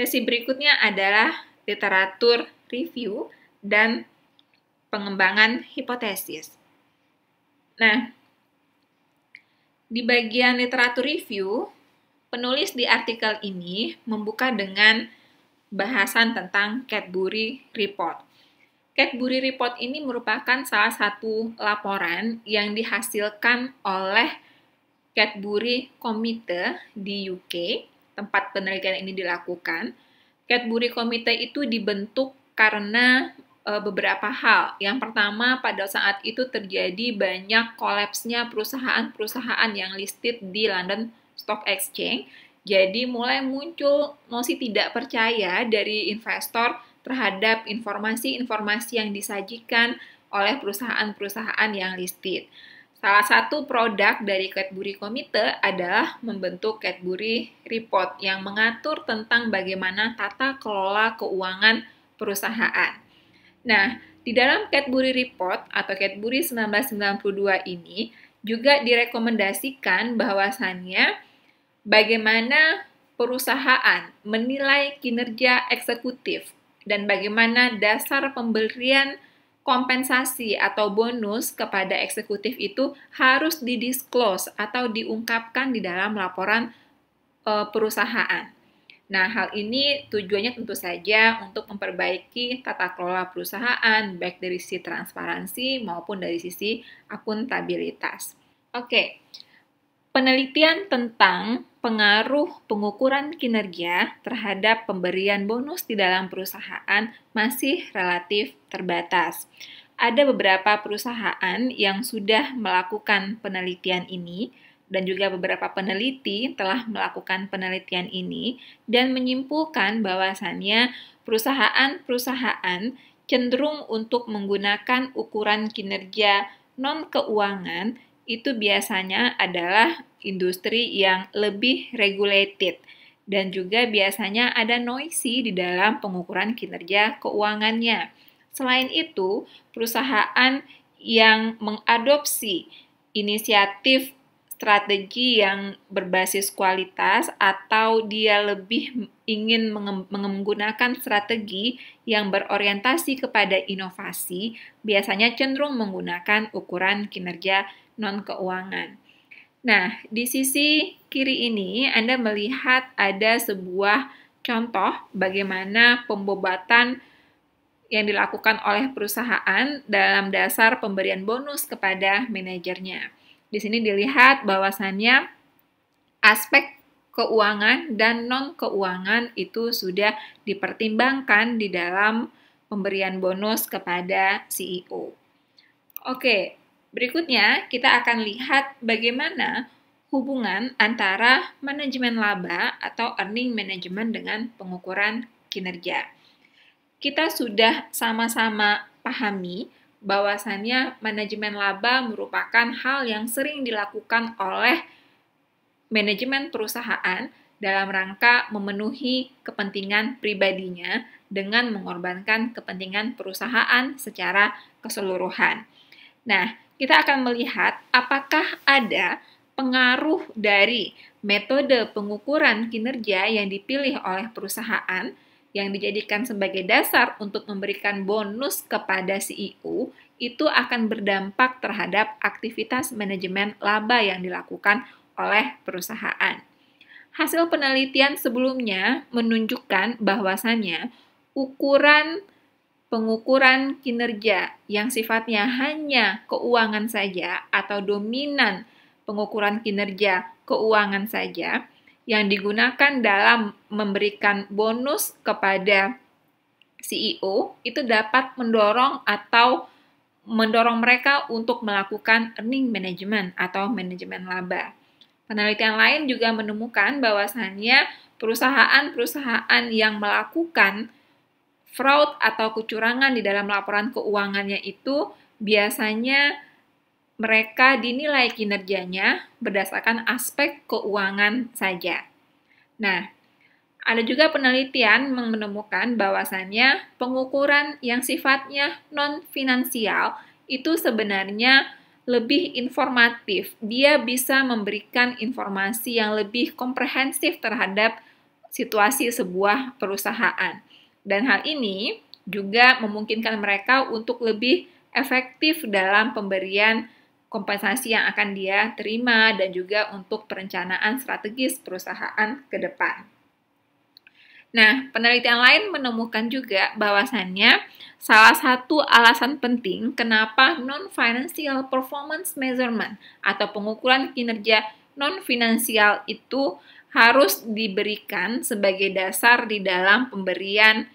Sesi berikutnya adalah literatur review dan pengembangan hipotesis. Nah, di bagian literatur review, penulis di artikel ini membuka dengan bahasan tentang Cadbury Report. Cadbury Report ini merupakan salah satu laporan yang dihasilkan oleh Cadbury Committee di UK tempat penelitian ini dilakukan, Cadbury Komite itu dibentuk karena e, beberapa hal. Yang pertama, pada saat itu terjadi banyak kolapsnya perusahaan-perusahaan yang listed di London Stock Exchange. Jadi mulai muncul nosi tidak percaya dari investor terhadap informasi-informasi yang disajikan oleh perusahaan-perusahaan yang listed. Salah satu produk dari Cadbury Komite adalah membentuk Cadbury Report yang mengatur tentang bagaimana tata kelola keuangan perusahaan. Nah, di dalam Cadbury Report atau Cadbury 1992 ini juga direkomendasikan bahwasannya bagaimana perusahaan menilai kinerja eksekutif dan bagaimana dasar pemberian kompensasi atau bonus kepada eksekutif itu harus didisclose atau diungkapkan di dalam laporan e, perusahaan. Nah, hal ini tujuannya tentu saja untuk memperbaiki tata kelola perusahaan, baik dari sisi transparansi maupun dari sisi akuntabilitas. Oke, okay. Penelitian tentang pengaruh pengukuran kinerja terhadap pemberian bonus di dalam perusahaan masih relatif terbatas. Ada beberapa perusahaan yang sudah melakukan penelitian ini, dan juga beberapa peneliti telah melakukan penelitian ini dan menyimpulkan bahwasannya perusahaan-perusahaan cenderung untuk menggunakan ukuran kinerja non-keuangan itu biasanya adalah industri yang lebih regulated dan juga biasanya ada noisy di dalam pengukuran kinerja keuangannya. Selain itu, perusahaan yang mengadopsi inisiatif strategi yang berbasis kualitas atau dia lebih ingin menggunakan strategi yang berorientasi kepada inovasi, biasanya cenderung menggunakan ukuran kinerja non keuangan. Nah, di sisi kiri ini Anda melihat ada sebuah contoh bagaimana pembobatan yang dilakukan oleh perusahaan dalam dasar pemberian bonus kepada manajernya. Di sini dilihat bahwasannya aspek keuangan dan non keuangan itu sudah dipertimbangkan di dalam pemberian bonus kepada CEO. Oke, Berikutnya, kita akan lihat bagaimana hubungan antara manajemen laba atau earning management dengan pengukuran kinerja. Kita sudah sama-sama pahami bahwasannya manajemen laba merupakan hal yang sering dilakukan oleh manajemen perusahaan dalam rangka memenuhi kepentingan pribadinya dengan mengorbankan kepentingan perusahaan secara keseluruhan. Nah, kita akan melihat apakah ada pengaruh dari metode pengukuran kinerja yang dipilih oleh perusahaan yang dijadikan sebagai dasar untuk memberikan bonus kepada CEO itu akan berdampak terhadap aktivitas manajemen laba yang dilakukan oleh perusahaan. Hasil penelitian sebelumnya menunjukkan bahwasannya ukuran pengukuran kinerja yang sifatnya hanya keuangan saja atau dominan pengukuran kinerja keuangan saja yang digunakan dalam memberikan bonus kepada CEO itu dapat mendorong atau mendorong mereka untuk melakukan earning management atau manajemen laba. Penelitian lain juga menemukan bahwasannya perusahaan-perusahaan yang melakukan fraud atau kecurangan di dalam laporan keuangannya itu biasanya mereka dinilai kinerjanya berdasarkan aspek keuangan saja. Nah, ada juga penelitian menemukan bahwasannya pengukuran yang sifatnya non-finansial itu sebenarnya lebih informatif. Dia bisa memberikan informasi yang lebih komprehensif terhadap situasi sebuah perusahaan. Dan hal ini juga memungkinkan mereka untuk lebih efektif dalam pemberian kompensasi yang akan dia terima dan juga untuk perencanaan strategis perusahaan ke depan. Nah, penelitian lain menemukan juga bahwasannya salah satu alasan penting kenapa non-financial performance measurement atau pengukuran kinerja non-finansial itu harus diberikan sebagai dasar di dalam pemberian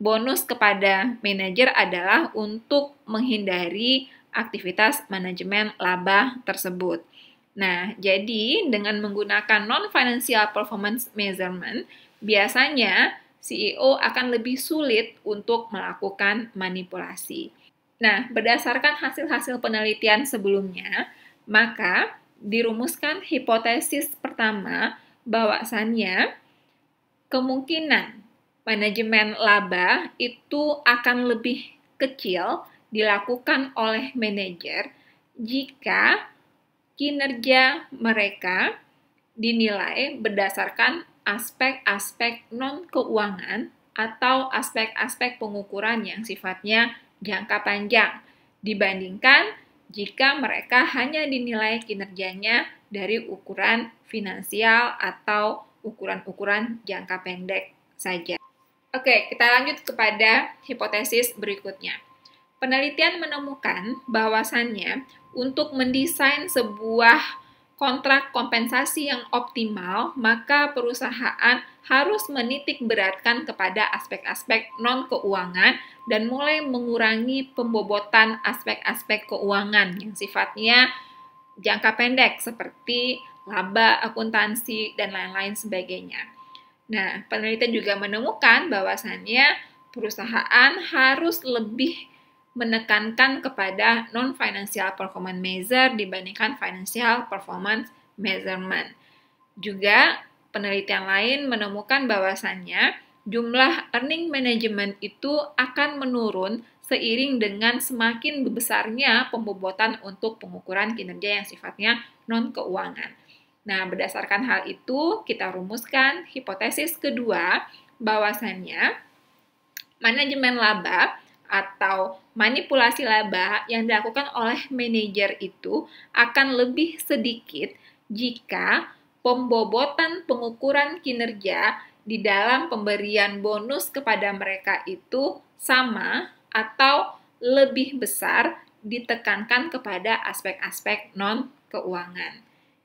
bonus kepada manajer adalah untuk menghindari aktivitas manajemen laba tersebut. Nah, jadi dengan menggunakan non-financial performance measurement, biasanya CEO akan lebih sulit untuk melakukan manipulasi. Nah, berdasarkan hasil-hasil penelitian sebelumnya, maka dirumuskan hipotesis pertama bahwasannya kemungkinan manajemen laba itu akan lebih kecil dilakukan oleh manajer jika kinerja mereka dinilai berdasarkan aspek-aspek non keuangan atau aspek-aspek pengukuran yang sifatnya jangka panjang dibandingkan jika mereka hanya dinilai kinerjanya dari ukuran finansial atau ukuran-ukuran jangka pendek saja. Oke, kita lanjut kepada hipotesis berikutnya. Penelitian menemukan bahwasannya untuk mendesain sebuah kontrak kompensasi yang optimal, maka perusahaan harus menitik beratkan kepada aspek-aspek non keuangan dan mulai mengurangi pembobotan aspek-aspek keuangan yang sifatnya jangka pendek seperti laba, akuntansi, dan lain-lain sebagainya. Nah, penelitian juga menemukan bahwasannya perusahaan harus lebih menekankan kepada non-financial performance measure dibandingkan financial performance measurement. Juga penelitian lain menemukan bahwasannya jumlah earning management itu akan menurun seiring dengan semakin besarnya pembobotan untuk pengukuran kinerja yang sifatnya non keuangan. Nah, berdasarkan hal itu, kita rumuskan hipotesis kedua bahwasannya manajemen laba atau manipulasi laba yang dilakukan oleh manajer itu akan lebih sedikit jika pembobotan pengukuran kinerja di dalam pemberian bonus kepada mereka itu sama atau lebih besar ditekankan kepada aspek-aspek non keuangan.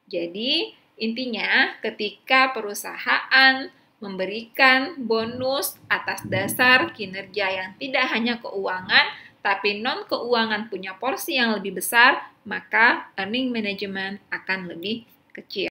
Jadi, intinya ketika perusahaan memberikan bonus atas dasar kinerja yang tidak hanya keuangan, tapi non keuangan punya porsi yang lebih besar, maka earning management akan lebih kecil.